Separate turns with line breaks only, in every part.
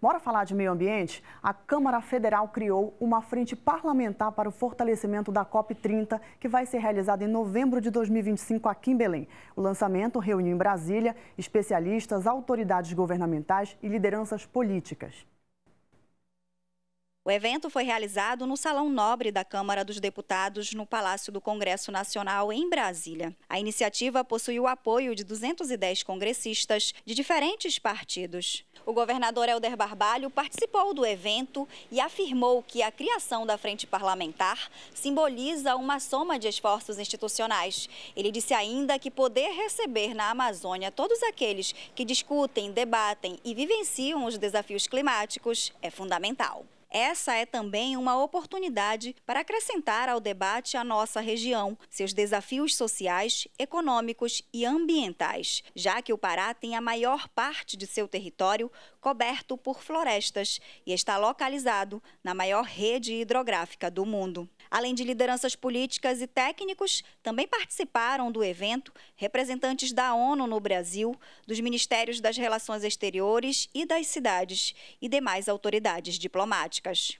Bora falar de meio ambiente? A Câmara Federal criou uma frente parlamentar para o fortalecimento da COP30, que vai ser realizada em novembro de 2025 aqui em Belém. O lançamento reuniu em Brasília especialistas, autoridades governamentais e lideranças políticas.
O evento foi realizado no Salão Nobre da Câmara dos Deputados, no Palácio do Congresso Nacional, em Brasília. A iniciativa possui o apoio de 210 congressistas de diferentes partidos. O governador Helder Barbalho participou do evento e afirmou que a criação da frente parlamentar simboliza uma soma de esforços institucionais. Ele disse ainda que poder receber na Amazônia todos aqueles que discutem, debatem e vivenciam os desafios climáticos é fundamental. Essa é também uma oportunidade para acrescentar ao debate a nossa região, seus desafios sociais, econômicos e ambientais, já que o Pará tem a maior parte de seu território coberto por florestas e está localizado na maior rede hidrográfica do mundo. Além de lideranças políticas e técnicos, também participaram do evento representantes da ONU no Brasil, dos Ministérios das Relações Exteriores e das cidades e demais autoridades diplomáticas.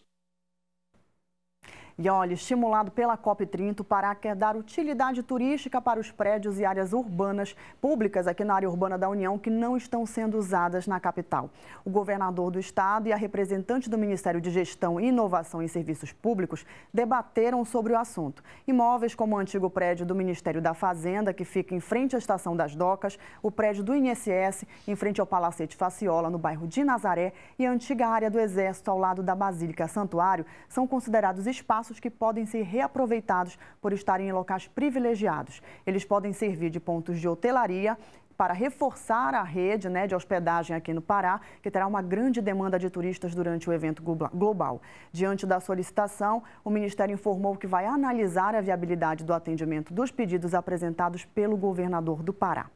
E olha, estimulado pela COP30, o Pará quer dar utilidade turística para os prédios e áreas urbanas públicas aqui na área urbana da União que não estão sendo usadas na capital. O governador do estado e a representante do Ministério de Gestão e Inovação em Serviços Públicos debateram sobre o assunto. Imóveis como o antigo prédio do Ministério da Fazenda, que fica em frente à Estação das Docas, o prédio do INSS, em frente ao Palacete Faciola, no bairro de Nazaré, e a antiga área do Exército, ao lado da Basílica Santuário, são considerados espaços espaços que podem ser reaproveitados por estarem em locais privilegiados. Eles podem servir de pontos de hotelaria para reforçar a rede né, de hospedagem aqui no Pará, que terá uma grande demanda de turistas durante o evento global. Diante da solicitação, o Ministério informou que vai analisar a viabilidade do atendimento dos pedidos apresentados pelo governador do Pará.